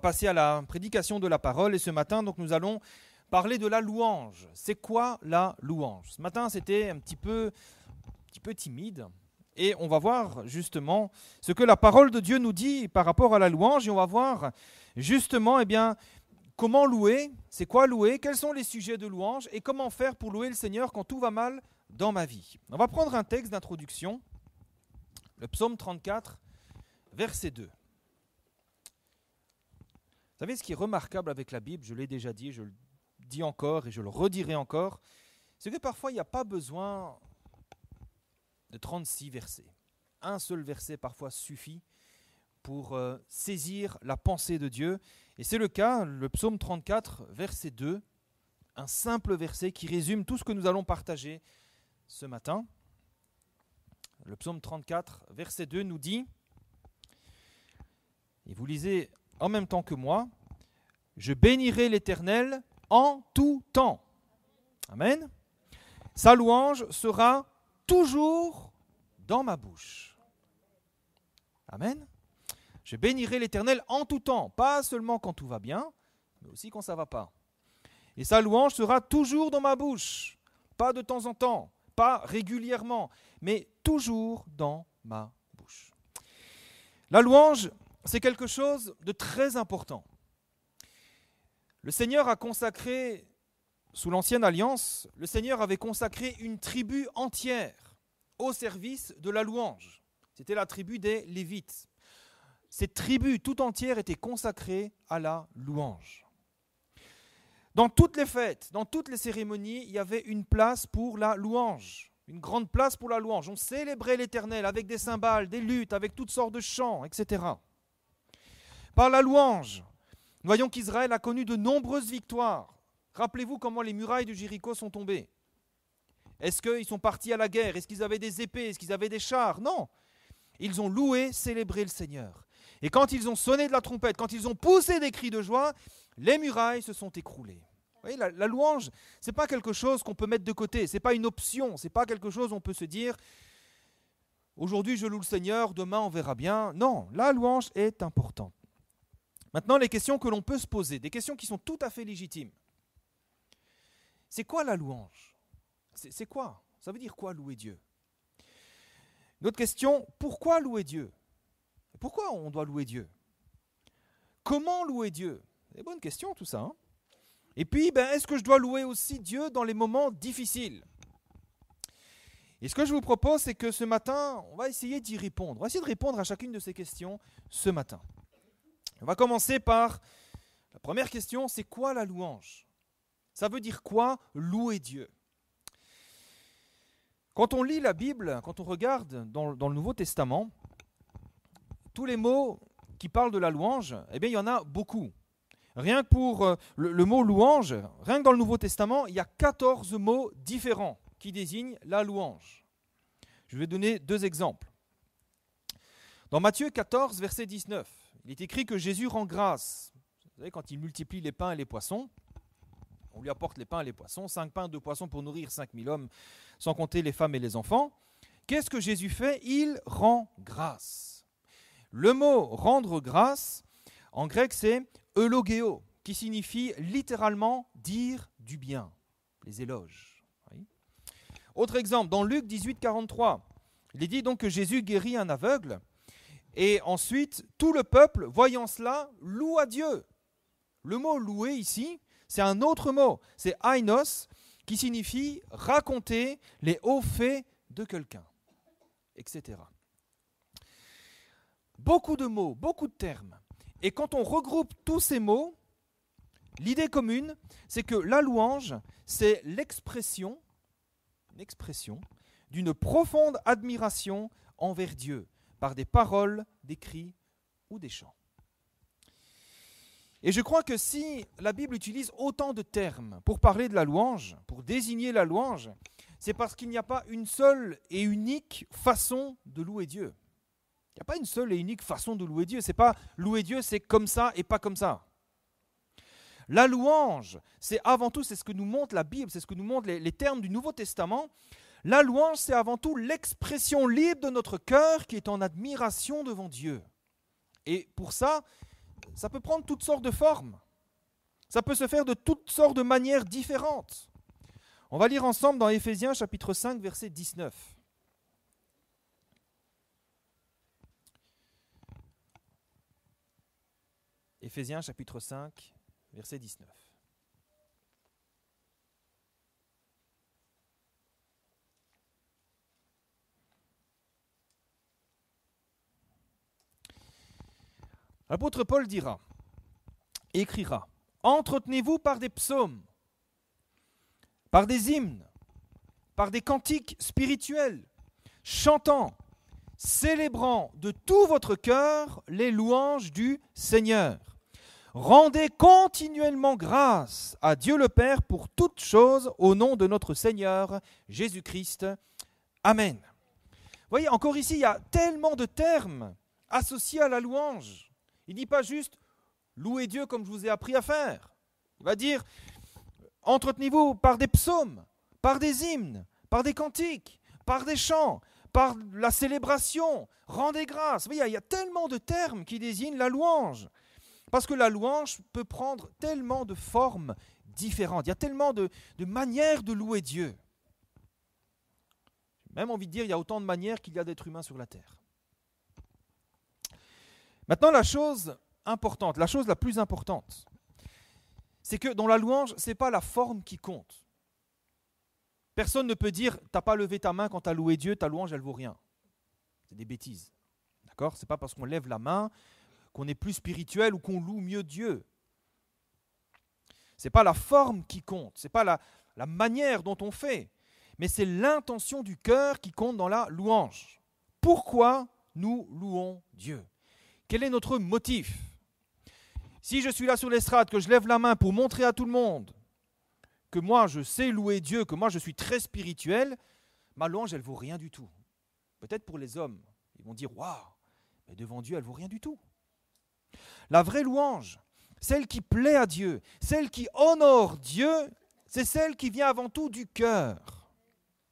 passer à la prédication de la parole et ce matin, donc, nous allons parler de la louange. C'est quoi la louange Ce matin, c'était un petit peu, un petit peu timide. Et on va voir justement ce que la parole de Dieu nous dit par rapport à la louange. Et on va voir justement et eh bien, comment louer, c'est quoi louer, quels sont les sujets de louange et comment faire pour louer le Seigneur quand tout va mal dans ma vie. On va prendre un texte d'introduction, le psaume 34, verset 2. Vous savez, ce qui est remarquable avec la Bible, je l'ai déjà dit, je le dis encore et je le redirai encore, c'est que parfois il n'y a pas besoin de 36 versets. Un seul verset parfois suffit pour euh, saisir la pensée de Dieu. Et c'est le cas, le psaume 34, verset 2, un simple verset qui résume tout ce que nous allons partager ce matin. Le psaume 34, verset 2 nous dit, et vous lisez en même temps que moi, je bénirai l'Éternel en tout temps. Amen. Sa louange sera toujours dans ma bouche. Amen. Je bénirai l'Éternel en tout temps, pas seulement quand tout va bien, mais aussi quand ça va pas. Et sa louange sera toujours dans ma bouche, pas de temps en temps, pas régulièrement, mais toujours dans ma bouche. La louange, c'est quelque chose de très important. Le Seigneur a consacré, sous l'ancienne alliance, le Seigneur avait consacré une tribu entière au service de la louange. C'était la tribu des Lévites. Cette tribu tout entière était consacrée à la louange. Dans toutes les fêtes, dans toutes les cérémonies, il y avait une place pour la louange, une grande place pour la louange. On célébrait l'Éternel avec des cymbales, des luttes, avec toutes sortes de chants, etc. Par la louange, voyons qu'Israël a connu de nombreuses victoires. Rappelez-vous comment les murailles de Jéricho sont tombées. Est-ce qu'ils sont partis à la guerre Est-ce qu'ils avaient des épées Est-ce qu'ils avaient des chars Non. Ils ont loué, célébré le Seigneur. Et quand ils ont sonné de la trompette, quand ils ont poussé des cris de joie, les murailles se sont écroulées. Vous voyez, la, la louange, c'est pas quelque chose qu'on peut mettre de côté, c'est pas une option, c'est pas quelque chose on peut se dire aujourd'hui je loue le Seigneur, demain on verra bien. Non, la louange est importante. Maintenant, les questions que l'on peut se poser, des questions qui sont tout à fait légitimes. C'est quoi la louange C'est quoi Ça veut dire quoi louer Dieu notre question, pourquoi louer Dieu Pourquoi on doit louer Dieu Comment louer Dieu C'est eh, bonne question tout ça. Hein. Et puis, ben, est-ce que je dois louer aussi Dieu dans les moments difficiles et ce que je vous propose, c'est que ce matin, on va essayer d'y répondre. On va essayer de répondre à chacune de ces questions ce matin. On va commencer par la première question, c'est quoi la louange Ça veut dire quoi louer Dieu Quand on lit la Bible, quand on regarde dans, le Nouveau Testament, tous les mots qui parlent de la louange, eh bien, il y en a beaucoup. Rien que pour euh, le, le mot louange, rien que dans le Nouveau Testament, il y a 14 mots différents qui désignent la louange. Je vais donner deux exemples. Dans Matthieu 14, verset 19, il est écrit que Jésus rend grâce. Vous savez, quand il multiplie les pains et les poissons, on lui apporte les pains et les poissons, cinq pains, deux poissons pour nourrir 5000 hommes, sans compter les femmes et les enfants. Qu'est-ce que Jésus fait Il rend grâce. Le mot rendre grâce, en grec, c'est eulogéo, qui signifie littéralement dire du bien, les éloges. Autre exemple, dans Luc 18, 43, il est dit donc que Jésus guérit un aveugle et ensuite, tout le peuple, voyant cela, loue à Dieu. Le mot louer ici, c'est un autre mot. C'est ainos, qui signifie raconter les hauts faits de quelqu'un, etc. Beaucoup de mots, beaucoup de termes. Et quand on regroupe tous ces mots, l'idée commune, c'est que la louange, c'est l'expression, l'expression d'une profonde admiration envers Dieu, par des paroles, des cris ou des chants. Et je crois que si la Bible utilise autant de termes pour parler de la louange, pour désigner la louange, c'est parce qu'il n'y a pas une seule et unique façon de louer Dieu. Il n'y a pas une seule et unique façon de louer Dieu. C'est pas louer Dieu, c'est comme ça et pas comme ça. La louange, c'est avant tout, c'est ce que nous montre la Bible, c'est ce que nous montrent les termes du Nouveau Testament. La louange, c'est avant tout l'expression libre de notre cœur qui est en admiration devant Dieu. Et pour ça, ça peut prendre toutes sortes de formes. Ça peut se faire de toutes sortes de manières différentes. On va lire ensemble dans Éphésiens chapitre 5 verset 19. Éphésiens chapitre 5 verset 19. L'apôtre Paul dira, écrira, entretenez-vous par des psaumes, par des hymnes, par des cantiques spirituels, chantant, célébrant de tout votre cœur les louanges du Seigneur. Rendez continuellement grâce à Dieu le Père pour toutes choses au nom de notre Seigneur Jésus-Christ. Amen. voyez, encore ici, il y a tellement de termes associés à la louange. Il ne dit pas juste louez Dieu comme je vous ai appris à faire. Il va dire entretenez-vous par des psaumes, par des hymnes, par des cantiques, par des chants, par la célébration, rendez grâce. Il y, a, il y a tellement de termes qui désignent la louange. Parce que la louange peut prendre tellement de formes différentes. Il y a tellement de, manières de louer Dieu. J'ai même envie de dire, il y a autant de manières qu'il y a d'êtres humains sur la terre. Maintenant, la chose importante, la chose la plus importante, c'est que dans la louange, ce n'est pas la forme qui compte. Personne ne peut dire, t'as pas levé ta main quand tu as loué Dieu, ta louange, elle vaut rien. C'est des bêtises. D'accord n'est pas parce qu'on lève la main qu'on est plus spirituel ou qu'on loue mieux Dieu. Ce n'est pas la forme qui compte, ce n'est pas la manière dont on fait, mais c'est l'intention du cœur qui compte dans la louange. Pourquoi nous louons Dieu quel est notre motif Si je suis là sur l'estrade, que je lève la main pour montrer à tout le monde que moi je sais louer Dieu, que moi je suis très spirituel, ma louange elle vaut rien du tout. Peut-être pour les hommes, ils vont dire waouh, mais devant Dieu elle vaut rien du tout. La vraie louange, celle qui plaît à Dieu, celle qui honore Dieu, c'est celle qui vient avant tout du cœur.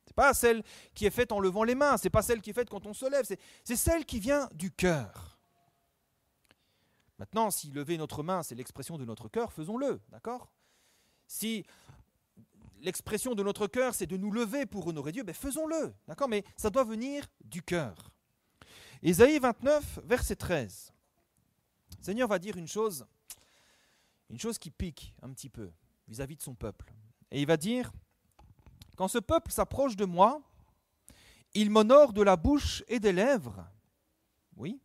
C'est pas celle qui est faite en levant les mains, c'est pas celle qui est faite quand on se lève, c'est celle qui vient du cœur. Maintenant, si lever notre main, c'est l'expression de notre cœur, faisons-le, d'accord Si l'expression de notre cœur, c'est de nous lever pour honorer Dieu, ben faisons-le, d'accord Mais ça doit venir du cœur. Ésaïe 29, verset 13. Le Seigneur va dire une chose, une chose qui pique un petit peu vis à -vis de son peuple. Et il va dire, quand ce peuple s'approche de moi, il m'honore de la bouche et des lèvres. Oui,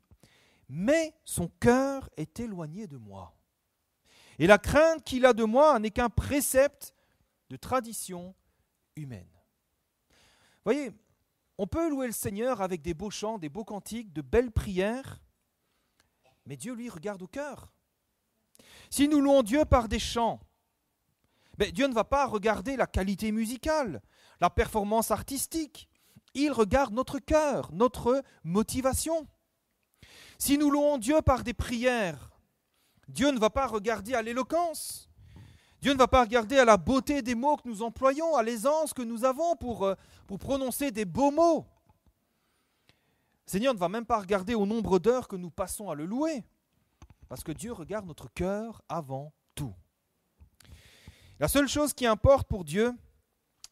mais son cœur est éloigné de moi. Et la crainte qu'il a de moi n'est qu'un précepte de tradition humaine. Voyez, on peut louer le Seigneur avec des beaux chants, des beaux cantiques, de belles prières, mais Dieu lui regarde au cœur. Si nous louons Dieu par des chants, Dieu ne va pas regarder la qualité musicale, la performance artistique. Il regarde notre cœur, notre motivation. Si nous louons Dieu par des prières, Dieu ne va pas regarder à l'éloquence. Dieu ne va pas regarder à la beauté des mots que nous employons, à l'aisance que nous avons pour, euh, prononcer des beaux mots. Seigneur ne va même pas regarder au nombre d'heures que nous passons à le louer, parce que Dieu regarde notre cœur avant tout. La seule chose qui importe pour Dieu,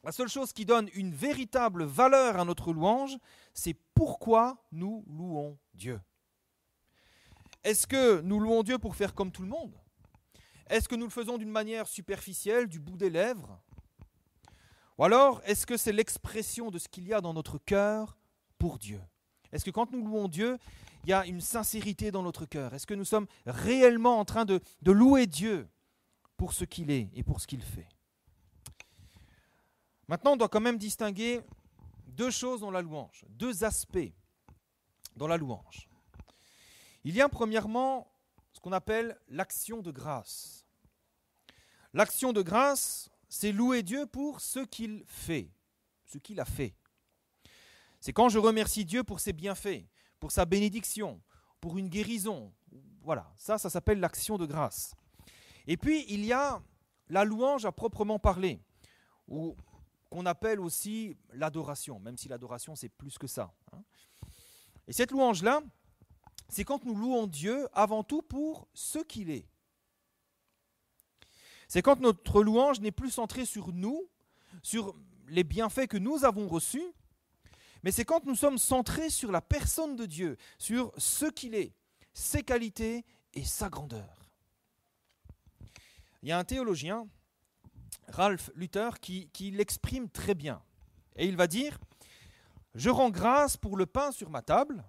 la seule chose qui donne une véritable valeur à notre louange, c'est pourquoi nous louons Dieu. Est-ce que nous louons Dieu pour faire comme tout le monde Est-ce que nous le faisons d'une manière superficielle, du bout des lèvres Ou alors, est-ce que c'est l'expression de ce qu'il y a dans notre cœur pour Dieu Est-ce que quand nous louons Dieu, il y a une sincérité dans notre cœur Est-ce que nous sommes réellement en train de, de louer Dieu pour ce qu'il est et pour ce qu'il fait Maintenant, on doit quand même distinguer deux choses dans la louange, deux aspects dans la louange. Il y a premièrement ce qu'on appelle l'action de grâce. L'action de grâce, c'est louer Dieu pour ce qu'il fait, ce qu'il a fait. C'est quand je remercie Dieu pour ses bienfaits, pour sa bénédiction, pour une guérison. Voilà, ça, ça s'appelle l'action de grâce. Et puis, il y a la louange à proprement parler, ou qu'on appelle aussi l'adoration, même si l'adoration, c'est plus que ça. Hein. Et cette louange-là, c'est quand nous louons Dieu avant tout pour ce qu'il est. C'est quand notre louange n'est plus centrée sur nous, sur les bienfaits que nous avons reçus, mais c'est quand nous sommes centrés sur la personne de Dieu, sur ce qu'il est, ses qualités et sa grandeur. Il y a un théologien, Ralph Luther, qui, l'exprime très bien. Et il va dire, Je rends grâce pour le pain sur ma table,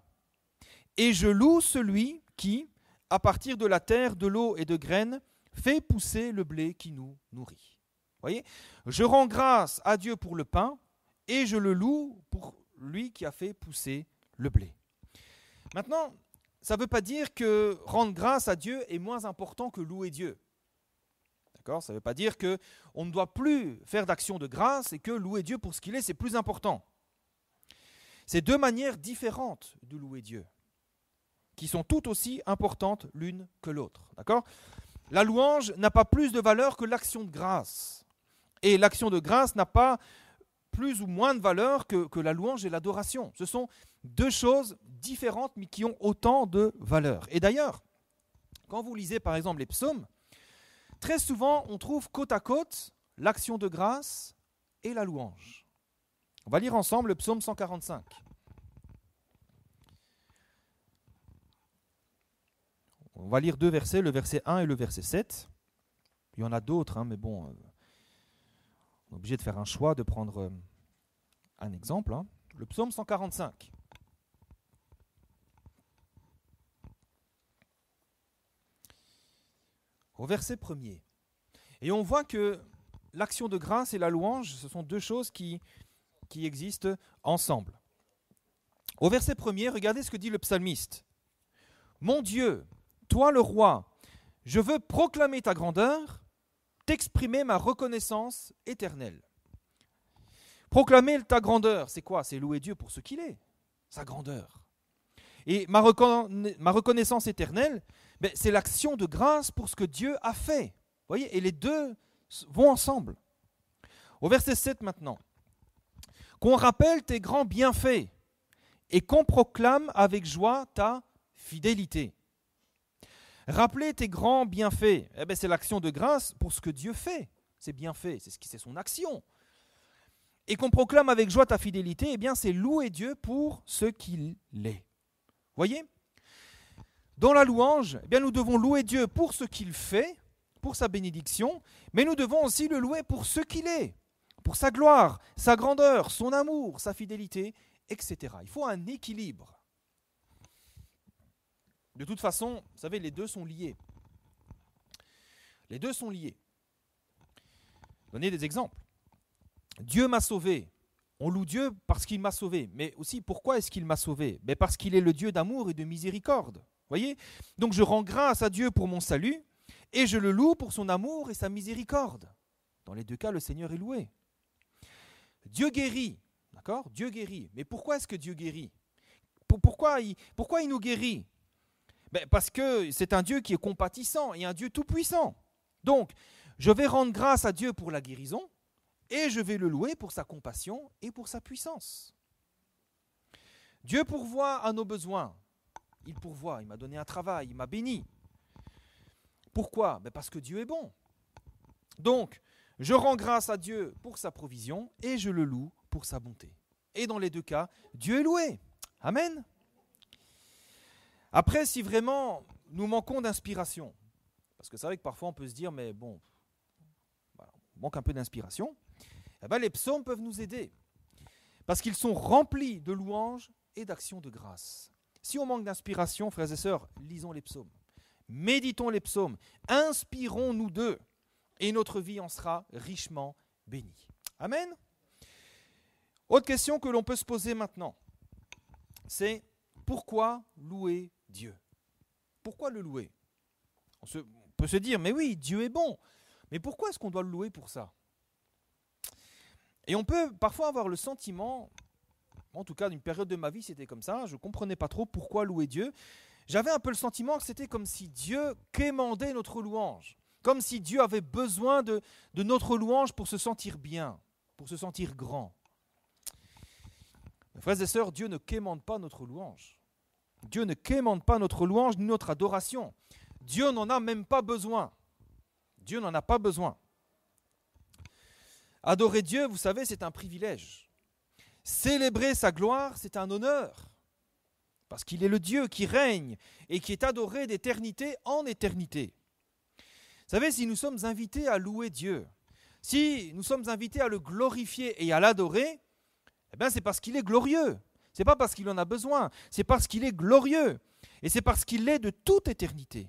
et je loue celui qui, à partir de la terre, de l'eau et de graines, fait pousser le blé qui nous nourrit. Voyez Je rends grâce à Dieu pour le pain et je le loue pour lui qui a fait pousser le blé. Maintenant, ça ne veut pas dire que rendre grâce à Dieu est moins important que louer Dieu. D'accord Ça ne veut pas dire que on ne doit plus faire d'action de grâce et que louer Dieu pour ce qu'il est, c'est plus important. C'est deux manières différentes de louer Dieu qui sont toutes aussi importantes l'une que l'autre. D'accord La louange n'a pas plus de valeur que l'action de grâce. Et l'action de grâce n'a pas plus ou moins de valeur que, que la louange et l'adoration. Ce sont deux choses différentes mais qui ont autant de valeur. Et d'ailleurs, quand vous lisez par exemple les psaumes, très souvent on trouve côte à côte l'action de grâce et la louange. On va lire ensemble le psaume 145. On va lire deux versets, le verset 1 et le verset 7. Il y en a d'autres, hein, mais bon, euh, on est obligé de faire un choix, de prendre euh, un exemple. Hein. Le psaume 145. Au verset 1 Et on voit que l'action de grâce et la louange, ce sont deux choses qui, qui existent ensemble. Au verset 1 regardez ce que dit le psalmiste. Mon Dieu, toi le roi, je veux proclamer ta grandeur, t'exprimer ma reconnaissance éternelle. Proclamer ta grandeur, c'est quoi C'est louer Dieu pour ce qu'il est, sa grandeur. Et ma, reconnaissance éternelle, ben, c'est l'action de grâce pour ce que Dieu a fait. Voyez, et les deux vont ensemble. Au verset 7 maintenant. Qu'on rappelle tes grands bienfaits et qu'on proclame avec joie ta fidélité. Rappeler tes grands bienfaits, eh ben, c'est l'action de grâce pour ce que Dieu fait. C'est bien fait, c'est ce qui c'est son action. Et qu'on proclame avec joie ta fidélité, eh bien c'est louer Dieu pour ce qu'il est. Voyez Dans la louange, eh bien nous devons louer Dieu pour ce qu'il fait, pour sa bénédiction, mais nous devons aussi le louer pour ce qu'il est, pour sa gloire, sa grandeur, son amour, sa fidélité, etc. Il faut un équilibre. De toute façon, vous savez, les deux sont liés. Les deux sont liés. Donnez des exemples. Dieu m'a sauvé. On loue Dieu parce qu'il m'a sauvé. Mais aussi, pourquoi est-ce qu'il m'a sauvé Mais ben, Parce qu'il est le Dieu d'amour et de miséricorde. Voyez Donc je rends grâce à Dieu pour mon salut et je le loue pour son amour et sa miséricorde. Dans les deux cas, le Seigneur est loué. Dieu guérit. D'accord Dieu guérit. Mais pourquoi est-ce que Dieu guérit pourquoi il, pourquoi il nous guérit ben, parce que c'est un Dieu qui est compatissant et un Dieu tout-puissant. Donc, je vais rendre grâce à Dieu pour la guérison et je vais le louer pour sa compassion et pour sa puissance. Dieu pourvoit à nos besoins. Il pourvoit, il m'a donné un travail, il m'a béni. Pourquoi ben, Parce que Dieu est bon. Donc, je rends grâce à Dieu pour sa provision et je le loue pour sa bonté. Et dans les deux cas, Dieu est loué. Amen. Après, si vraiment nous manquons d'inspiration, parce que c'est vrai que parfois on peut se dire, mais bon, on manque un peu d'inspiration, eh ben, les psaumes peuvent nous aider, parce qu'ils sont remplis de louanges et d'actions de grâce. Si on manque d'inspiration, frères et sœurs, lisons les psaumes, méditons les psaumes, inspirons-nous d'eux, et notre vie en sera richement bénie. Amen. Autre question que l'on peut se poser maintenant, c'est pourquoi louer Dieu. Pourquoi le louer on, peut se dire, mais oui, Dieu est bon. Mais pourquoi est-ce qu'on doit le louer pour ça Et on peut parfois avoir le sentiment, en tout cas d'une période de ma vie c'était comme ça, je ne comprenais pas trop pourquoi louer Dieu. J'avais un peu le sentiment que c'était comme si Dieu quémandait notre louange, comme si Dieu avait besoin de, de notre louange pour se sentir bien, pour se sentir grand. Frères et sœurs, Dieu ne quémande pas notre louange. Dieu ne quémande pas notre louange ni notre adoration. Dieu n'en a même pas besoin. Dieu n'en a pas besoin. Adorer Dieu, vous savez, c'est un privilège. Célébrer sa gloire, c'est un honneur. Parce qu'il est le Dieu qui règne et qui est adoré d'éternité en éternité. Vous savez, si nous sommes invités à louer Dieu, si nous sommes invités à le glorifier et à l'adorer, eh bien c'est parce qu'il est glorieux, n'est pas parce qu'il en a besoin, c'est parce qu'il est glorieux. Et c'est parce qu'il l'est de toute éternité.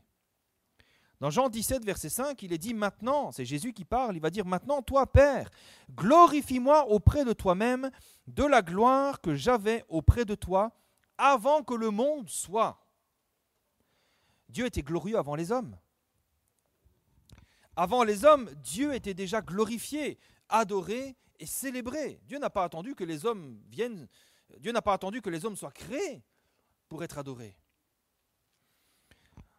Dans Jean 17, verset 5, il est dit maintenant, c'est Jésus qui parle, il va dire maintenant, toi Père, glorifie-moi auprès de toi-même de la gloire que j'avais auprès de toi avant que le monde soit. Dieu était glorieux avant les hommes. Avant les hommes, Dieu était déjà glorifié, adoré et célébré. Dieu n'a pas attendu que les hommes viennent Dieu n'a pas attendu que les hommes soient créés pour être adorés.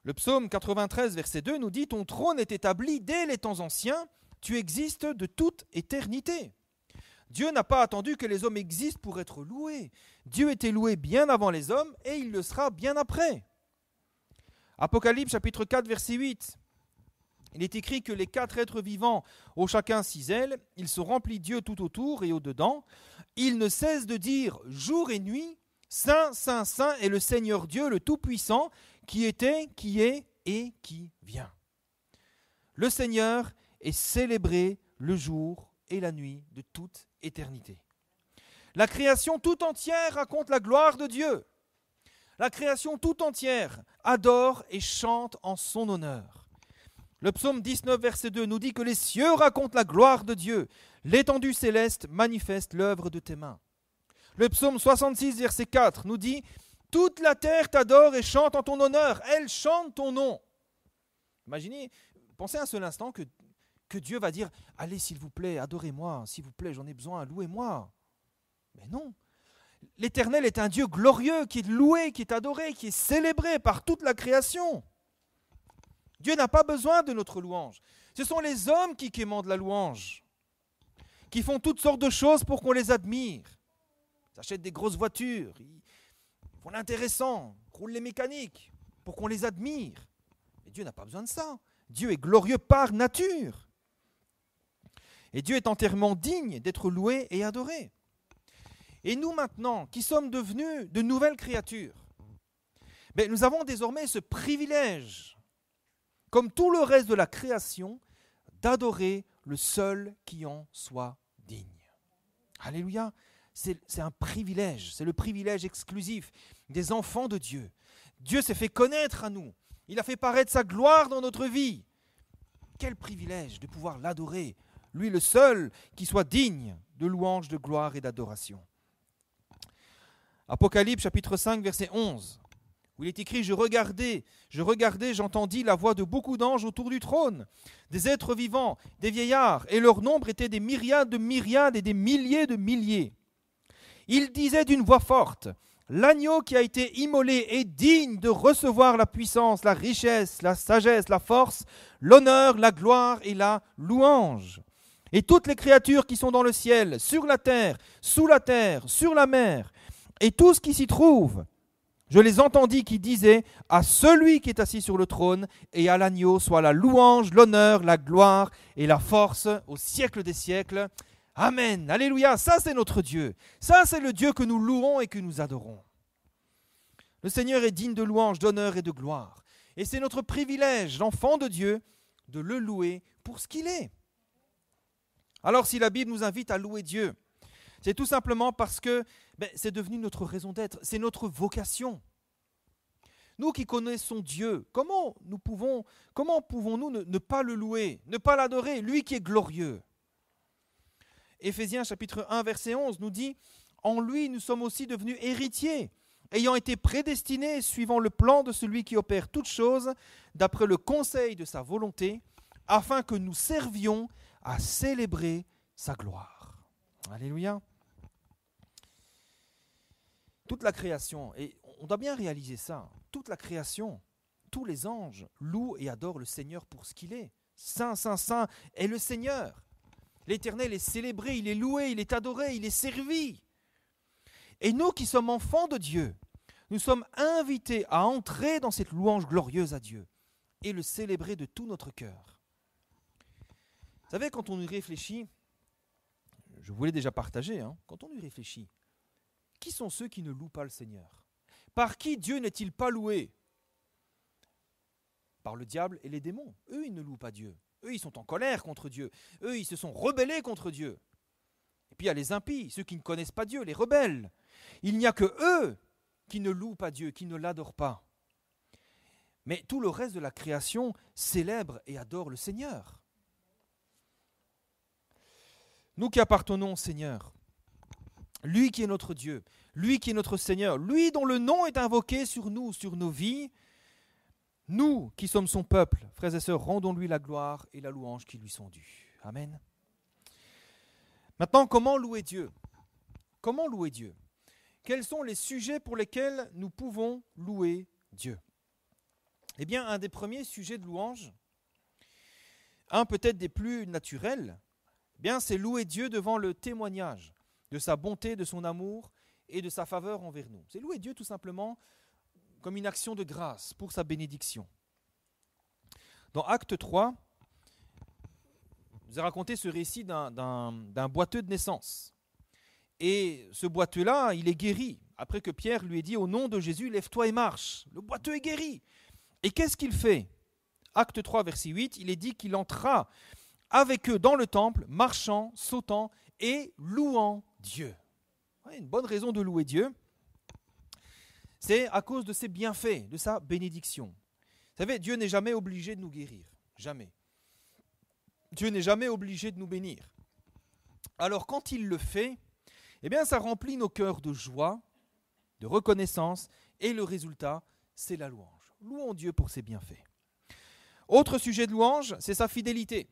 Le psaume 93, verset 2 nous dit, Ton trône est établi dès les temps anciens, tu existes de toute éternité. Dieu n'a pas attendu que les hommes existent pour être loués. Dieu était loué bien avant les hommes et il le sera bien après. Apocalypse chapitre 4, verset 8. Il est écrit que les quatre êtres vivants ont chacun six ailes, ils se remplissent Dieu tout autour et au-dedans. Ils ne cessent de dire jour et nuit, Saint, Saint, Saint est le Seigneur Dieu, le Tout-Puissant, qui était, qui est et qui vient. Le Seigneur est célébré le jour et la nuit de toute éternité. La création tout entière raconte la gloire de Dieu. La création tout entière adore et chante en son honneur. Le psaume 19, verset 2 nous dit que les cieux racontent la gloire de Dieu. L'étendue céleste manifeste l'œuvre de tes mains. Le psaume 66, verset 4 nous dit Toute la terre t'adore et chante en ton honneur. Elle chante ton nom. Imaginez, pensez un seul instant que, que Dieu va dire Allez, s'il vous plaît, adorez-moi. S'il vous plaît, j'en ai besoin, louez-moi. Mais non. L'Éternel est un Dieu glorieux qui est loué, qui est adoré, qui est célébré par toute la création. Dieu n'a pas besoin de notre louange. Ce sont les hommes qui quémandent la louange, qui font toutes sortes de choses pour qu'on les admire. Ils achètent des grosses voitures, ils font l'intéressant, roulent les mécaniques pour qu'on les admire. Mais Dieu n'a pas besoin de ça. Dieu est glorieux par nature. Et Dieu est entièrement digne d'être loué et adoré. Et nous maintenant, qui sommes devenus de nouvelles créatures, ben, nous avons désormais ce privilège comme tout le reste de la création, d'adorer le seul qui en soit digne. Alléluia. C'est un privilège, c'est le privilège exclusif des enfants de Dieu. Dieu s'est fait connaître à nous. Il a fait paraître sa gloire dans notre vie. Quel privilège de pouvoir l'adorer, lui le seul qui soit digne de louange, de gloire et d'adoration. Apocalypse chapitre 5 verset 11 où il est écrit Je regardais, je regardais, j'entendis la voix de beaucoup d'anges autour du trône, des êtres vivants, des vieillards, et leur nombre était des myriades de myriades et des milliers de milliers. Il disait d'une voix forte L'agneau qui a été immolé est digne de recevoir la puissance, la richesse, la sagesse, la force, l'honneur, la gloire et la louange. Et toutes les créatures qui sont dans le ciel, sur la terre, sous la terre, sur la mer, et tout ce qui s'y trouve, je les entendis qui disaient À celui qui est assis sur le trône et à l'agneau soit la louange, l'honneur, la gloire et la force au siècle des siècles. Amen. Alléluia. Ça, c'est notre Dieu. Ça, c'est le Dieu que nous louons et que nous adorons. Le Seigneur est digne de louange, d'honneur et de gloire. Et c'est notre privilège, l'enfant de Dieu, de le louer pour ce qu'il est. Alors si la Bible nous invite à louer Dieu, c'est tout simplement parce que ben, c'est devenu notre raison d'être, c'est notre vocation. Nous qui connaissons Dieu, comment nous pouvons, comment pouvons-nous ne, pas le louer, ne pas l'adorer, lui qui est glorieux Éphésiens chapitre 1 verset 11 nous dit En lui nous sommes aussi devenus héritiers, ayant été prédestinés suivant le plan de celui qui opère toutes choses, d'après le conseil de sa volonté, afin que nous servions à célébrer sa gloire. Alléluia. Toute la création, et on doit bien réaliser ça, toute la création, tous les anges louent et adorent le Seigneur pour ce qu'il est. Saint, Saint, Saint est le Seigneur. L'Éternel est célébré, il est loué, il est adoré, il est servi. Et nous qui sommes enfants de Dieu, nous sommes invités à entrer dans cette louange glorieuse à Dieu et le célébrer de tout notre cœur. Vous savez, quand on y réfléchit, je vous l'ai déjà partagé, hein, quand on y réfléchit, qui sont ceux qui ne louent pas le Seigneur Par qui Dieu n'est-il pas loué Par le diable et les démons. Eux, ils ne louent pas Dieu. Eux, ils sont en colère contre Dieu. Eux, ils se sont rebellés contre Dieu. Et puis il y a les impies, ceux qui ne connaissent pas Dieu, les rebelles. Il n'y a que eux qui ne louent pas Dieu, qui ne l'adorent pas. Mais tout le reste de la création célèbre et adore le Seigneur. Nous qui appartenons au Seigneur, lui qui est notre Dieu, lui qui est notre Seigneur, lui dont le nom est invoqué sur nous, sur nos vies, nous qui sommes son peuple, frères et sœurs, rendons-lui la gloire et la louange qui lui sont dues. Amen. Maintenant, comment louer Dieu Comment louer Dieu Quels sont les sujets pour lesquels nous pouvons louer Dieu Eh bien, un des premiers sujets de louange, un peut-être des plus naturels, eh bien c'est louer Dieu devant le témoignage de sa bonté, de son amour et de sa faveur envers nous. C'est louer Dieu tout simplement comme une action de grâce pour sa bénédiction. Dans Acte 3, nous a raconté ce récit d'un boiteux de naissance. Et ce boiteux-là, il est guéri, après que Pierre lui ait dit au nom de Jésus, lève-toi et marche. Le boiteux est guéri. Et qu'est-ce qu'il fait Acte 3, verset 8, il est dit qu'il entra avec eux dans le temple, marchant, sautant et louant Dieu. une bonne raison de louer Dieu, c'est à cause de ses bienfaits, de sa bénédiction. Vous savez, Dieu n'est jamais obligé de nous guérir, jamais. Dieu n'est jamais obligé de nous bénir. Alors quand il le fait, eh bien ça remplit nos cœurs de joie, de reconnaissance, et le résultat, c'est la louange. Louons Dieu pour ses bienfaits. Autre sujet de louange, c'est sa fidélité.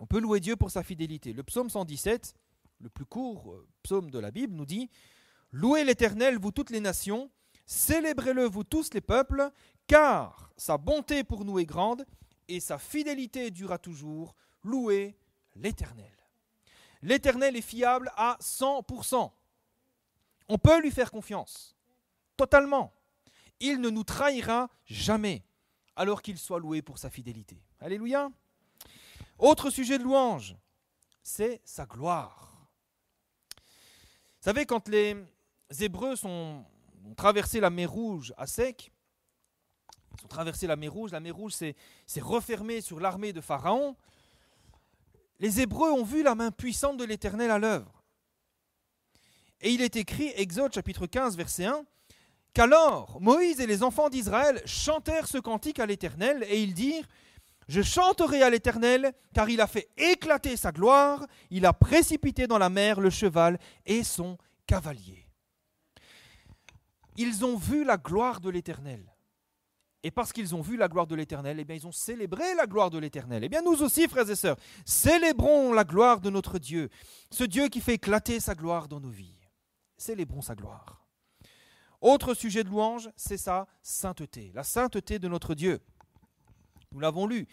On peut louer Dieu pour sa fidélité. Le psaume 117, le plus court euh, psaume de la Bible, nous dit Louez l'Éternel, vous toutes les nations, célébrez-le, vous tous les peuples, car sa bonté pour nous est grande et sa fidélité durera toujours. Louez l'Éternel. L'Éternel est fiable à 100%. On peut lui faire confiance, totalement. Il ne nous trahira jamais, alors qu'il soit loué pour sa fidélité. Alléluia. Autre sujet de louange, c'est sa gloire savez, quand les Hébreux ont traversé la mer Rouge à sec, ils ont traversé la mer Rouge, la mer Rouge s'est refermée sur l'armée de Pharaon, les Hébreux ont vu la main puissante de l'Éternel à l'œuvre. Et il est écrit, Exode chapitre 15, verset 1, qu'alors Moïse et les enfants d'Israël chantèrent ce cantique à l'Éternel et ils dirent je chanterai à l'Éternel, car il a fait éclater sa gloire, il a précipité dans la mer le cheval et son cavalier. Ils ont vu la gloire de l'Éternel. Et parce qu'ils ont vu la gloire de l'Éternel, eh bien, ils ont célébré la gloire de l'Éternel. Eh bien, nous aussi, frères et sœurs, célébrons la gloire de notre Dieu, ce Dieu qui fait éclater sa gloire dans nos vies. Célébrons sa gloire. Autre sujet de louange, c'est sa sainteté, la sainteté de notre Dieu. Nous l'avons lu.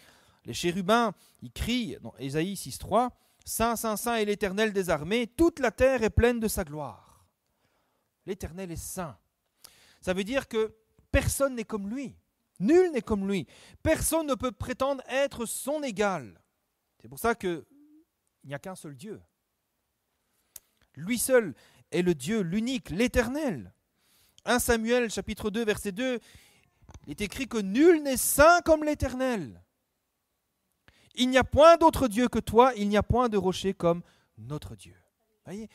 Les chérubins, ils crient dans Ésaïe 6.3, Saint, Saint, Saint est l'Éternel des armées, toute la terre est pleine de sa gloire. L'Éternel est saint. Ça veut dire que personne n'est comme lui. Nul n'est comme lui. Personne ne peut prétendre être son égal. C'est pour ça qu'il n'y a qu'un seul Dieu. Lui seul est le Dieu, l'unique, l'éternel. 1 Samuel chapitre 2 verset 2, il est écrit que nul n'est saint comme l'Éternel. Il n'y a point d'autre Dieu que toi, il n'y a point de rocher comme notre Dieu. Vous voyez,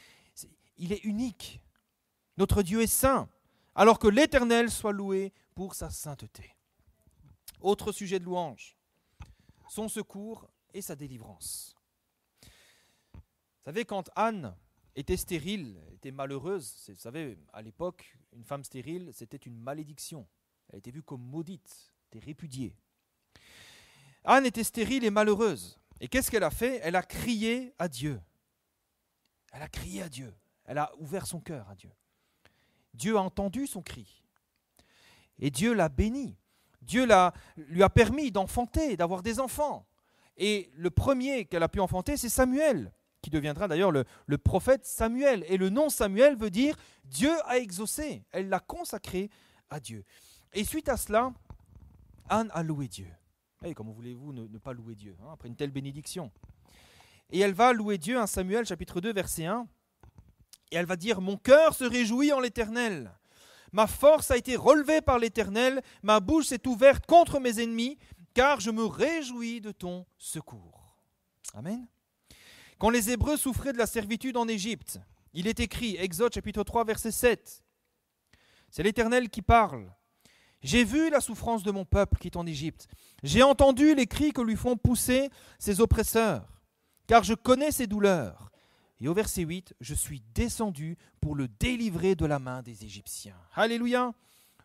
il est unique. Notre Dieu est saint, alors que l'Éternel soit loué pour sa sainteté. Autre sujet de louange, son secours et sa délivrance. Vous savez, quand Anne était stérile, était malheureuse, vous savez, à l'époque, une femme stérile, c'était une malédiction. Elle était vue comme maudite, était répudiée. Anne était stérile et malheureuse. Et qu'est-ce qu'elle a fait Elle a crié à Dieu. Elle a crié à Dieu. Elle a ouvert son cœur à Dieu. Dieu a entendu son cri. Et Dieu l'a béni. Dieu l'a, lui a permis d'enfanter, d'avoir des enfants. Et le premier qu'elle a pu enfanter, c'est Samuel, qui deviendra d'ailleurs le, prophète Samuel. Et le nom Samuel veut dire Dieu a exaucé. Elle l'a consacré à Dieu. Et suite à cela, Anne a loué Dieu. Et eh, comment voulez-vous ne, pas louer Dieu hein, après une telle bénédiction Et elle va louer Dieu, à hein, Samuel chapitre 2 verset 1, et elle va dire, mon cœur se réjouit en l'Éternel. Ma force a été relevée par l'Éternel, ma bouche s'est ouverte contre mes ennemis, car je me réjouis de ton secours. Amen. Quand les Hébreux souffraient de la servitude en Égypte, il est écrit, Exode chapitre 3, verset 7, C'est l'Éternel qui parle. J'ai vu la souffrance de mon peuple qui est en Égypte. J'ai entendu les cris que lui font pousser ses oppresseurs, car je connais ses douleurs. Et au verset 8, je suis descendu pour le délivrer de la main des Égyptiens. Alléluia.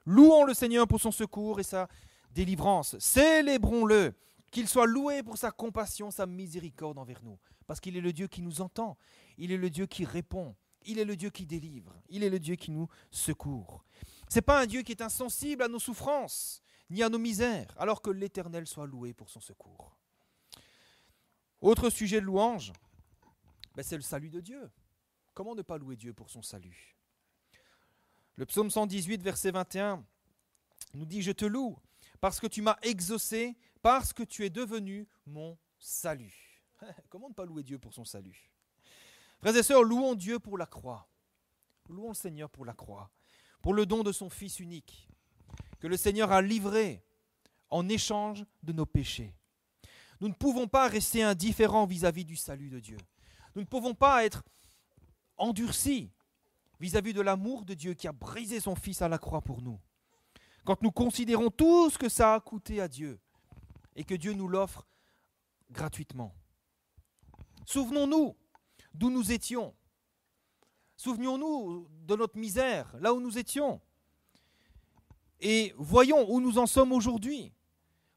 Louons le Seigneur pour son secours et sa délivrance. Célébrons-le. Qu'il soit loué pour sa compassion, sa miséricorde envers nous. Parce qu'il est le Dieu qui nous entend. Il est le Dieu qui répond. Il est le Dieu qui délivre. Il est le Dieu qui nous secourt. Ce n'est pas un Dieu qui est insensible à nos souffrances, ni à nos misères, alors que l'Éternel soit loué pour son secours. Autre sujet de louange, ben, c'est le salut de Dieu. Comment ne pas louer Dieu pour son salut Le psaume 118, verset 21, nous dit, Je te loue, parce que tu m'as exaucé, parce que tu es devenu mon salut. Comment ne pas louer Dieu pour son salut Frères et sœurs, louons Dieu pour la croix. Louons le Seigneur pour la croix pour le don de son Fils unique, que le Seigneur a livré en échange de nos péchés. Nous ne pouvons pas rester indifférents vis-à-vis du salut de Dieu. Nous ne pouvons pas être endurcis vis à -vis de l'amour de Dieu qui a brisé son Fils à la croix pour nous. Quand nous considérons tout ce que ça a coûté à Dieu et que Dieu nous l'offre gratuitement. Souvenons-nous d'où nous étions Souvenons-nous de notre misère, là où nous étions. Et voyons où nous en sommes aujourd'hui.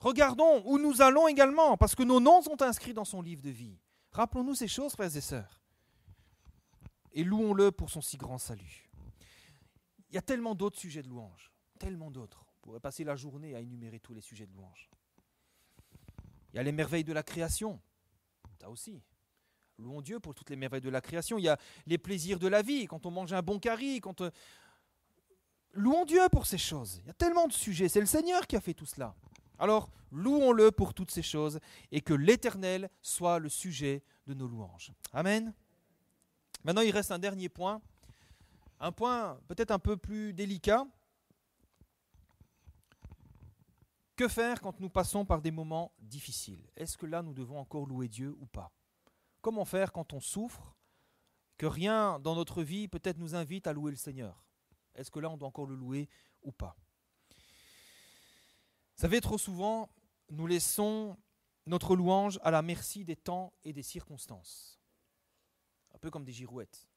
Regardons où nous allons également, parce que nos noms sont inscrits dans son livre de vie. Rappelons-nous ces choses, frères et sœurs. Et louons-le pour son si grand salut. Il y a tellement d'autres sujets de louange, tellement d'autres. On pourrait passer la journée à énumérer tous les sujets de louange. Il y a les merveilles de la création, ça aussi louons Dieu pour toutes les merveilles de la création. Il y a les plaisirs de la vie, quand on mange un bon curry, quand. Euh, louons Dieu pour ces choses. Il y a tellement de sujets. C'est le Seigneur qui a fait tout cela. Alors, louons-le pour toutes ces choses et que l'Éternel soit le sujet de nos louanges. Amen. Maintenant, il reste un dernier point. Un point peut-être un peu plus délicat. Que faire quand nous passons par des moments difficiles Est-ce que là, nous devons encore louer Dieu ou pas Comment faire quand on souffre, que rien dans notre vie peut-être nous invite à louer le Seigneur Est-ce que là, on doit encore le louer ou pas Vous savez, trop souvent, nous laissons notre louange à la merci des temps et des circonstances. Un peu comme des girouettes.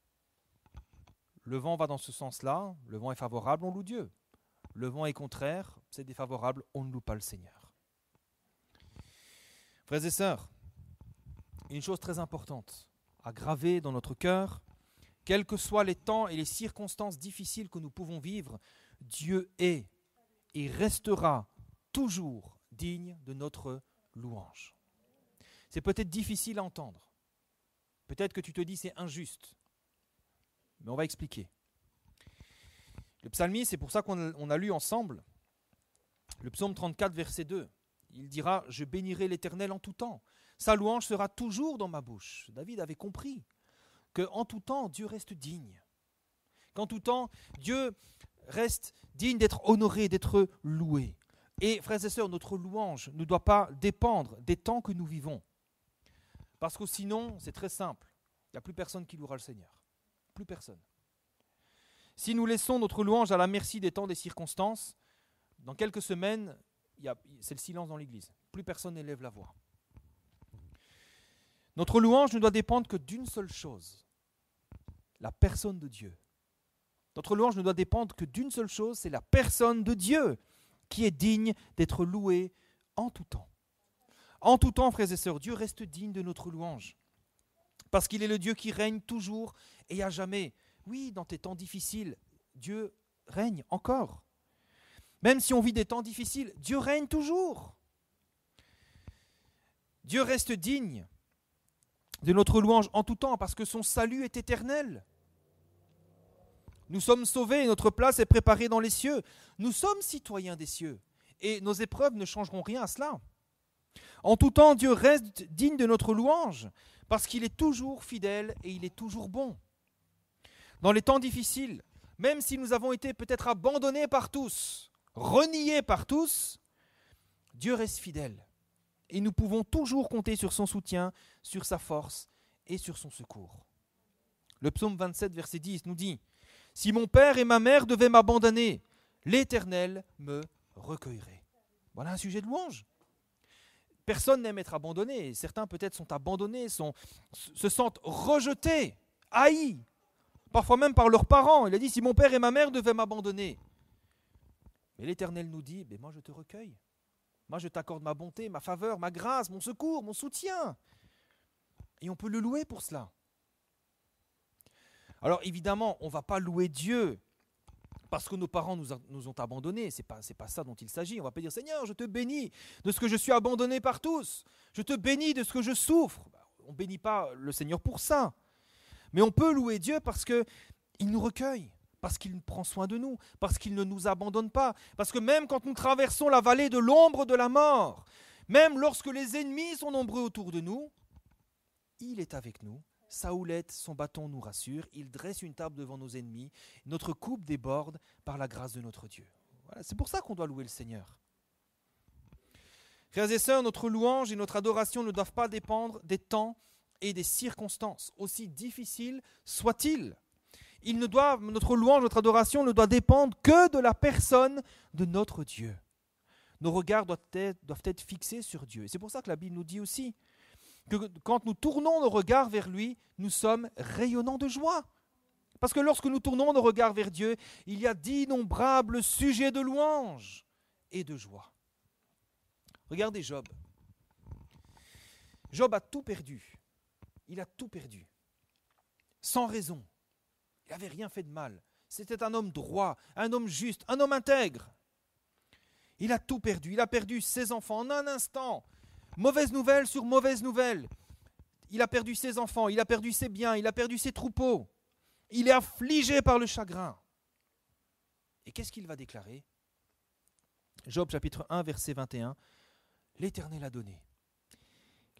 Le vent va dans ce sens-là, le vent est favorable, on loue Dieu. Le vent est contraire, c'est défavorable, on ne loue pas le Seigneur. Frères et sœurs, une chose très importante à graver dans notre cœur. Quels que soient les temps et les circonstances difficiles que nous pouvons vivre, Dieu est et restera toujours digne de notre louange. C'est peut-être difficile à entendre. Peut-être que tu te dis c'est injuste. Mais on va expliquer. Le psalmiste, c'est pour ça qu'on a lu ensemble le psaume 34, verset 2. Il dira, je bénirai l'Éternel en tout temps. Sa louange sera toujours dans ma bouche. David avait compris que en tout temps, Dieu reste digne. Qu'en tout temps, Dieu reste digne d'être honoré, d'être loué. Et frères et sœurs, notre louange ne doit pas dépendre des temps que nous vivons. Parce que sinon, c'est très simple. Il n'y a plus personne qui louera le Seigneur. Plus personne. Si nous laissons notre louange à la merci des temps, des circonstances, dans quelques semaines, c'est le silence dans l'Église. Plus personne n'élève la voix. Notre louange ne doit dépendre que d'une seule chose, la personne de Dieu. Notre louange ne doit dépendre que d'une seule chose, c'est la personne de Dieu qui est digne d'être louée en tout temps. En tout temps, frères et sœurs, Dieu reste digne de notre louange. Parce qu'il est le Dieu qui règne toujours et à jamais. Oui, dans tes temps difficiles, Dieu règne encore. Même si on vit des temps difficiles, Dieu règne toujours. Dieu reste digne de notre louange en tout temps, parce que son salut est éternel. Nous sommes sauvés, et notre place est préparée dans les cieux. Nous sommes citoyens des cieux, et nos épreuves ne changeront rien à cela. En tout temps, Dieu reste digne de notre louange, parce qu'il est toujours fidèle et il est toujours bon. Dans les temps difficiles, même si nous avons été peut-être abandonnés par tous, reniés par tous, Dieu reste fidèle et nous pouvons toujours compter sur son soutien, sur sa force et sur son secours. Le psaume 27, verset 10 nous dit, Si mon père et ma mère devaient m'abandonner, l'Éternel me recueillerait. Voilà un sujet de louange. Personne n'aime être abandonné. Certains peut-être sont abandonnés, sont, se sentent rejetés, haïs, parfois même par leurs parents. Il a dit, si mon père et ma mère devaient m'abandonner. Mais l'Éternel nous dit, mais moi je te recueille. Moi, je t'accorde ma bonté, ma faveur, ma grâce, mon secours, mon soutien. Et on peut le louer pour cela. Alors évidemment, on ne va pas louer Dieu parce que nos parents nous, ont abandonnés. Ce n'est pas, ça dont il s'agit. On ne va pas dire Seigneur, je te bénis de ce que je suis abandonné par tous. Je te bénis de ce que je souffre. Bah, on ne bénit pas le Seigneur pour ça. Mais on peut louer Dieu parce qu'il nous recueille parce qu'il prend soin de nous, parce qu'il ne nous abandonne pas, parce que même quand nous traversons la vallée de l'ombre de la mort, même lorsque les ennemis sont nombreux autour de nous, il est avec nous. Sa houlette, son bâton nous rassure, il dresse une table devant nos ennemis, notre coupe déborde par la grâce de notre Dieu. c'est pour ça qu'on doit louer le Seigneur. Frères et sœurs, notre louange et notre adoration ne doivent pas dépendre des temps et des circonstances, aussi difficiles soient-ils ne doit, notre louange, notre adoration ne doit dépendre que de la personne de notre Dieu. Nos regards doivent être, doivent être fixés sur Dieu. C'est pour ça que la Bible nous dit aussi que quand nous tournons nos regards vers lui, nous sommes rayonnants de joie. Parce que lorsque nous tournons nos regards vers Dieu, il y a d'innombrables sujets de louange et de joie. Regardez Job. Job a tout perdu. Il a tout perdu. Sans raison. Il n'avait rien fait de mal. C'était un homme droit, un homme juste, un homme intègre. Il a tout perdu. Il a perdu ses enfants en un instant. Mauvaise nouvelle sur mauvaise nouvelle. Il a perdu ses enfants, il a perdu ses biens, il a perdu ses troupeaux. Il est affligé par le chagrin. Et qu'est-ce qu'il va déclarer Job chapitre 1 verset 21. L'Éternel a donné.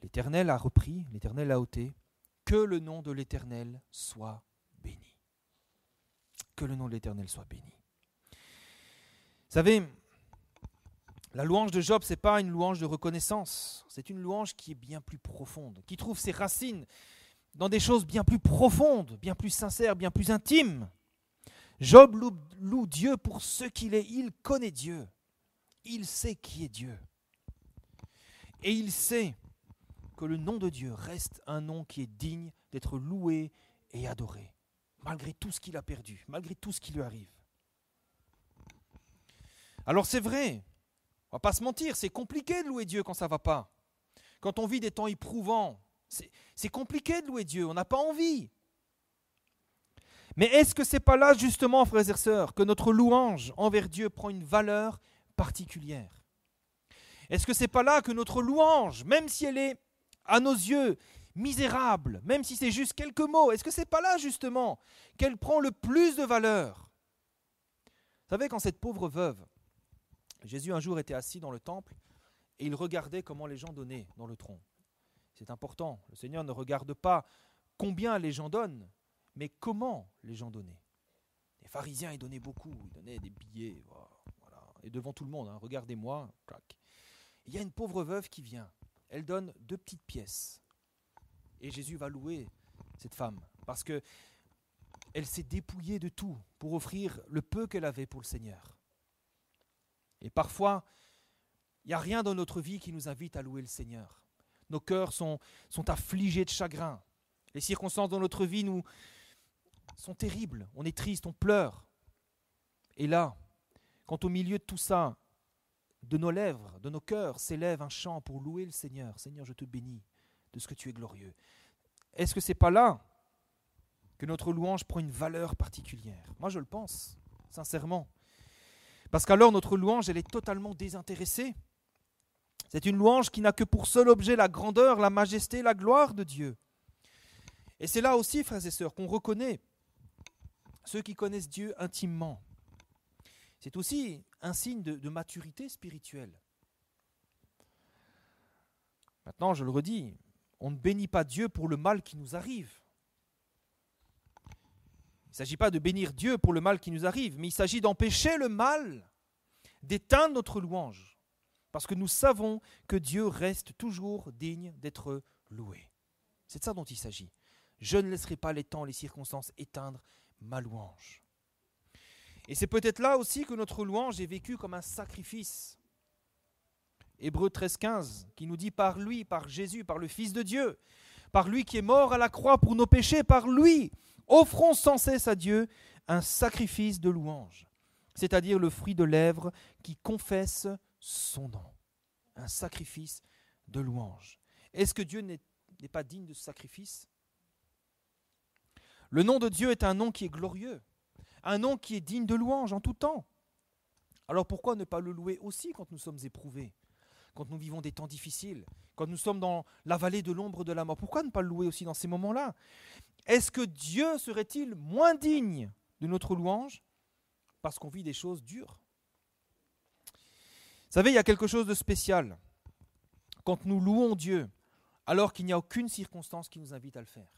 L'Éternel a repris, l'Éternel a ôté. Que le nom de l'Éternel soit béni que le nom de l'Éternel soit béni. Vous savez, la louange de Job, ce n'est pas une louange de reconnaissance, c'est une louange qui est bien plus profonde, qui trouve ses racines dans des choses bien plus profondes, bien plus sincères, bien plus intimes. Job loue Dieu pour ce qu'il est, il connaît Dieu, il sait qui est Dieu. Et il sait que le nom de Dieu reste un nom qui est digne d'être loué et adoré malgré tout ce qu'il a perdu, malgré tout ce qui lui arrive. Alors c'est vrai, on va pas se mentir, c'est compliqué de louer Dieu quand ça va pas. Quand on vit des temps éprouvants, c'est compliqué de louer Dieu, on n'a pas envie. Mais est-ce que c'est pas là justement, frères et sœurs, que notre louange envers Dieu prend une valeur particulière Est-ce que c'est pas là que notre louange, même si elle est à nos yeux misérable, même si c'est juste quelques mots, est-ce que c'est pas là justement qu'elle prend le plus de valeur Vous savez, quand cette pauvre veuve, Jésus un jour était assis dans le temple et il regardait comment les gens donnaient dans le tronc. C'est important, le Seigneur ne regarde pas combien les gens donnent, mais comment les gens donnaient. Les pharisiens, y donnaient beaucoup, ils donnaient des billets, oh, et devant tout le monde, hein, regardez-moi, clac. Il y a une pauvre veuve qui vient, elle donne deux petites pièces. Et Jésus va louer cette femme parce que elle s'est dépouillée de tout pour offrir le peu qu'elle avait pour le Seigneur. Et parfois, il n'y a rien dans notre vie qui nous invite à louer le Seigneur. Nos cœurs sont, sont affligés de chagrin. Les circonstances dans notre vie nous sont terribles. On est triste, on pleure. Et là, quand au milieu de tout ça, de nos lèvres, de nos cœurs, s'élève un chant pour louer le Seigneur. Seigneur, je te bénis de ce que tu es glorieux. Est-ce que c'est pas là que notre louange prend une valeur particulière Moi, je le pense, sincèrement. Parce qu'alors, notre louange, elle est totalement désintéressée. C'est une louange qui n'a que pour seul objet la grandeur, la majesté, la gloire de Dieu. Et c'est là aussi, frères et sœurs, qu'on reconnaît ceux qui connaissent Dieu intimement. C'est aussi un signe de, de, maturité spirituelle. Maintenant, je le redis, on ne bénit pas Dieu pour le mal qui nous arrive. Il ne s'agit pas de bénir Dieu pour le mal qui nous arrive, mais il s'agit d'empêcher le mal d'éteindre notre louange, parce que nous savons que Dieu reste toujours digne d'être loué. C'est de ça dont il s'agit. Je ne laisserai pas les temps, les circonstances éteindre ma louange. Et c'est peut-être là aussi que notre louange est vécue comme un sacrifice. Hébreu 13.15, qui nous dit par lui, par Jésus, par le Fils de Dieu, par lui qui est mort à la croix pour nos péchés, par lui, offrons sans cesse à Dieu un sacrifice de louange, c'est-à-dire le fruit de lèvres qui confesse son nom. Un sacrifice de louange. Est-ce que Dieu n'est pas digne de ce sacrifice Le nom de Dieu est un nom qui est glorieux, un nom qui est digne de louange en tout temps. Alors pourquoi ne pas le louer aussi quand nous sommes éprouvés quand nous vivons des temps difficiles, quand nous sommes dans la vallée de l'ombre de la mort. Pourquoi ne pas le louer aussi dans ces moments-là Est-ce que Dieu serait-il moins digne de notre louange parce qu'on vit des choses dures Vous savez, il y a quelque chose de spécial quand nous louons Dieu alors qu'il n'y a aucune circonstance qui nous invite à le faire.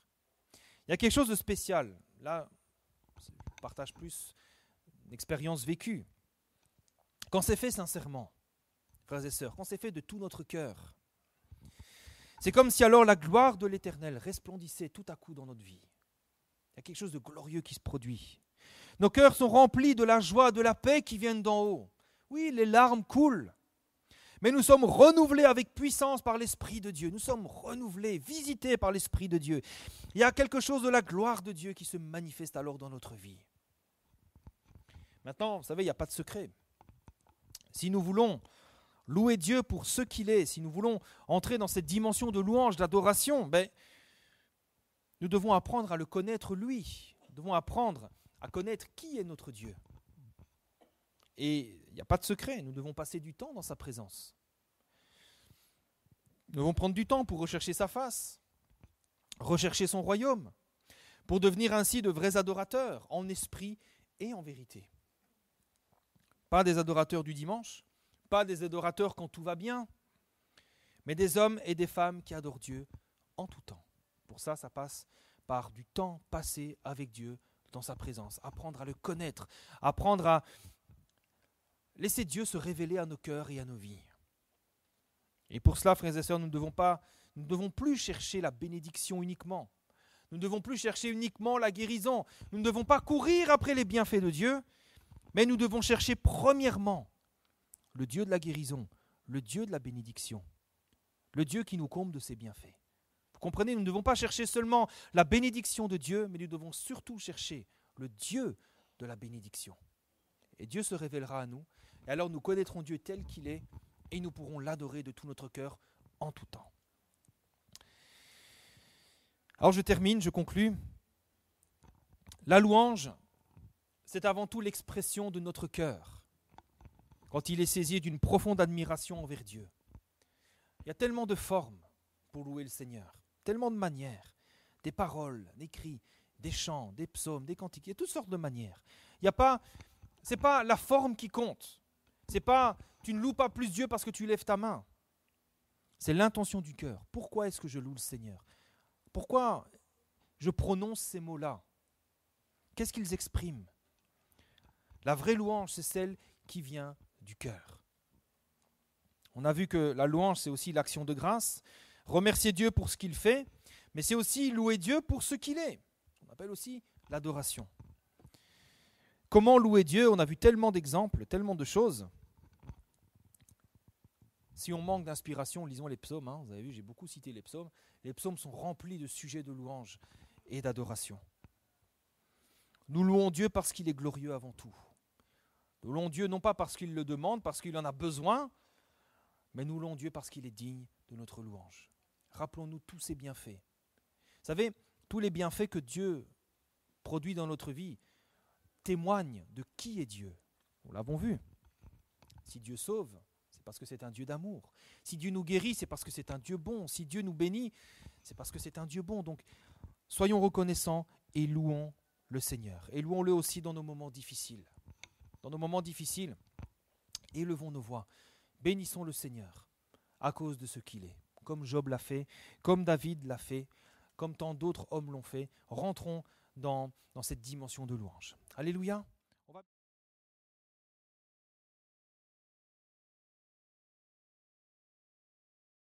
Il y a quelque chose de spécial. Là, je partage plus une expérience vécue. Quand c'est fait sincèrement, frères et sœurs, quand c'est fait de tout notre cœur. C'est comme si alors la gloire de l'Éternel resplendissait tout à coup dans notre vie. Il y a quelque chose de glorieux qui se produit. Nos cœurs sont remplis de la joie, de la paix qui viennent d'en haut. Oui, les larmes coulent, mais nous sommes renouvelés avec puissance par l'Esprit de Dieu. Nous sommes renouvelés, visités par l'Esprit de Dieu. Il y a quelque chose de la gloire de Dieu qui se manifeste alors dans notre vie. Maintenant, vous savez, il n'y a pas de secret. Si nous voulons louer Dieu pour ce qu'il est, si nous voulons entrer dans cette dimension de louange, d'adoration, ben, nous devons apprendre à le connaître lui. Nous devons apprendre à connaître qui est notre Dieu. Et il n'y a pas de secret, nous devons passer du temps dans sa présence. Nous devons prendre du temps pour rechercher sa face, rechercher son royaume, pour devenir ainsi de vrais adorateurs, en esprit et en vérité. Pas des adorateurs du dimanche, pas des adorateurs quand tout va bien, mais des hommes et des femmes qui adorent Dieu en tout temps. Pour ça, ça passe par du temps passé avec Dieu dans sa présence, apprendre à le connaître, apprendre à laisser Dieu se révéler à nos cœurs et à nos vies. Et pour cela, frères et sœurs, nous ne devons pas, nous devons plus chercher la bénédiction uniquement. Nous ne devons plus chercher uniquement la guérison. Nous ne devons pas courir après les bienfaits de Dieu, mais nous devons chercher premièrement le Dieu de la guérison, le Dieu de la bénédiction, le Dieu qui nous comble de ses bienfaits. Vous comprenez, nous ne devons pas chercher seulement la bénédiction de Dieu, mais nous devons surtout chercher le Dieu de la bénédiction. Et Dieu se révélera à nous, et alors nous connaîtrons Dieu tel qu'il est, et nous pourrons l'adorer de tout notre cœur en tout temps. Alors je termine, je conclus. La louange, c'est avant tout l'expression de notre cœur quand il est saisi d'une profonde admiration envers Dieu. Il y a tellement de formes pour louer le Seigneur, tellement de manières, des paroles, des cris, des chants, des psaumes, des cantiques, il y a toutes sortes de manières. Il y a pas, c'est pas la forme qui compte. C'est pas, tu ne loues pas plus Dieu parce que tu lèves ta main. C'est l'intention du cœur. Pourquoi est-ce que je loue le Seigneur Pourquoi je prononce ces mots-là Qu'est-ce qu'ils expriment La vraie louange, c'est celle qui vient du cœur. On a vu que la louange, c'est aussi l'action de grâce, remercier Dieu pour ce qu'il fait, mais c'est aussi louer Dieu pour ce qu'il est. On appelle aussi l'adoration. Comment louer Dieu On a vu tellement d'exemples, tellement de choses. Si on manque d'inspiration, lisons les psaumes. Hein. Vous avez vu, j'ai beaucoup cité les psaumes. Les psaumes sont remplis de sujets de louange et d'adoration. Nous louons Dieu parce qu'il est glorieux avant tout. Nous louons Dieu non pas parce qu'il le demande, parce qu'il en a besoin, mais nous louons Dieu parce qu'il est digne de notre louange. Rappelons-nous tous ces bienfaits. Vous savez, tous les bienfaits que Dieu produit dans notre vie témoignent de qui est Dieu. Nous l'avons vu. Si Dieu sauve, c'est parce que c'est un Dieu d'amour. Si Dieu nous guérit, c'est parce que c'est un Dieu bon. Si Dieu nous bénit, c'est parce que c'est un Dieu bon. Donc, soyons reconnaissants et louons le Seigneur. Et louons-le aussi dans nos moments difficiles dans nos moments difficiles, élevons nos voix, bénissons le Seigneur à cause de ce qu'il est, comme Job l'a fait, comme David l'a fait, comme tant d'autres hommes l'ont fait. Rentrons dans, dans cette dimension de louange. Alléluia.